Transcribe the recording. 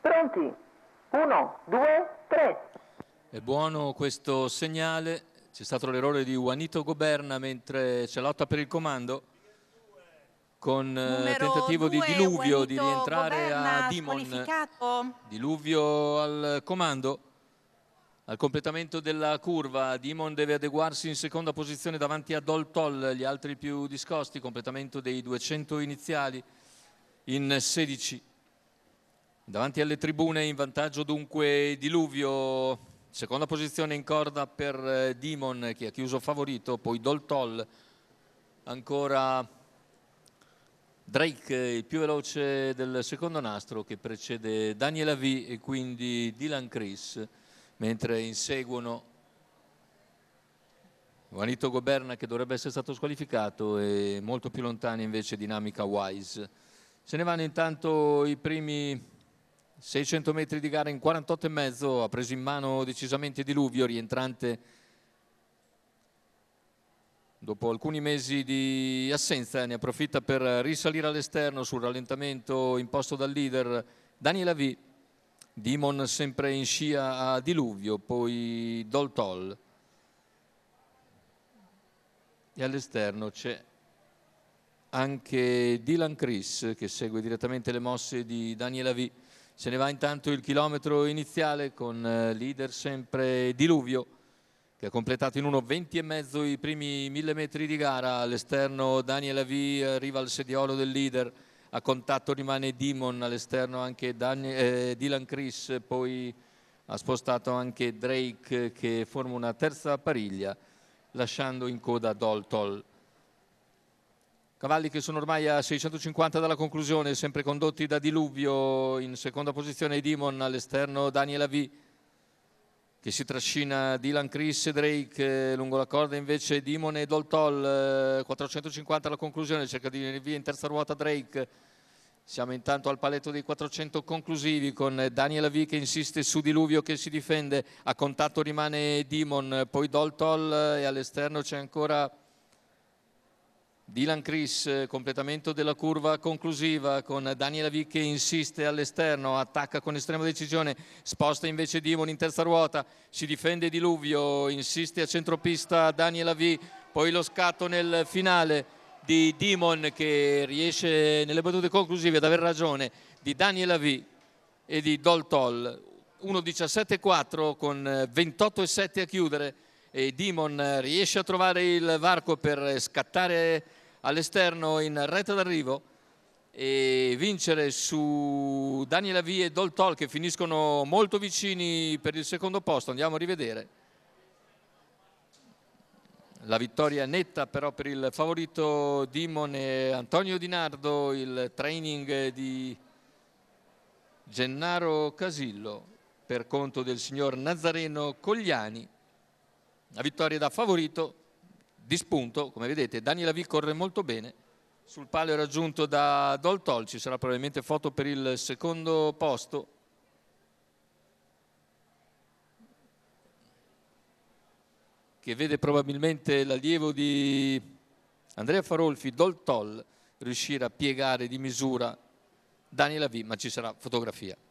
Pronti? Uno, due, tre. È buono questo segnale. C'è stato l'errore di Juanito Goberna mentre c'è lotta per il comando con eh, Numero tentativo due, di diluvio Juanito di rientrare Goberna a Dimon. Diluvio al comando. Al completamento della curva, Dimon deve adeguarsi in seconda posizione davanti a Dol Tol, gli altri più discosti, completamento dei 200 iniziali in 16. Davanti alle tribune in vantaggio dunque Diluvio, seconda posizione in corda per eh, Dimon che ha chiuso favorito, poi Doltol, ancora Drake il più veloce del secondo nastro che precede Daniela V e quindi Dylan Chris, mentre inseguono Juanito Goberna che dovrebbe essere stato squalificato e molto più lontani invece Dinamica Wise. Se ne vanno intanto i primi 600 metri di gara in 48,5 ha preso in mano decisamente Diluvio rientrante dopo alcuni mesi di assenza ne approfitta per risalire all'esterno sul rallentamento imposto dal leader Daniela V Dimon sempre in scia a Diluvio poi Doltol e all'esterno c'è anche Dylan Chris che segue direttamente le mosse di Daniela V se ne va intanto il chilometro iniziale con eh, leader sempre Diluvio che ha completato in 1,20 i primi mille metri di gara. All'esterno Daniel Avi arriva eh, al sediolo del leader, a contatto rimane Dimon, all'esterno anche Dan eh, Dylan Chris, poi ha spostato anche Drake che forma una terza pariglia lasciando in coda Doltol. Cavalli che sono ormai a 650 dalla conclusione, sempre condotti da Diluvio, in seconda posizione i Demon, all'esterno Daniela V che si trascina Dylan Chris e Drake, eh, lungo la corda invece Dimon e Doltol, 450 eh, alla conclusione, cerca di venire via in terza ruota Drake, siamo intanto al paletto dei 400 conclusivi con Daniela V che insiste su Diluvio che si difende, a contatto rimane Dimon, poi Doltol eh, e all'esterno c'è ancora... Dylan Chris, completamento della curva conclusiva con Daniela Vic che insiste all'esterno, attacca con estrema decisione, sposta invece Dimon in terza ruota, si difende Diluvio, insiste a centropista Daniela V, poi lo scatto nel finale di Dimon che riesce nelle battute conclusive ad aver ragione di Daniela V e di Doltol, 1-17-4 con 28-7 a chiudere e Dimon eh, riesce a trovare il varco per scattare all'esterno in retta d'arrivo e vincere su Daniela Vie e Doltol che finiscono molto vicini per il secondo posto, andiamo a rivedere. La vittoria netta però per il favorito Dimon e Antonio Di Nardo, il training di Gennaro Casillo per conto del signor Nazareno Cogliani. La vittoria da favorito, di spunto, come vedete, Dani Lavì corre molto bene, sul palo raggiunto da Doltol, ci sarà probabilmente foto per il secondo posto. che vede probabilmente l'allievo di Andrea Farolfi, Doltol, riuscire a piegare di misura Daniela V, ma ci sarà fotografia.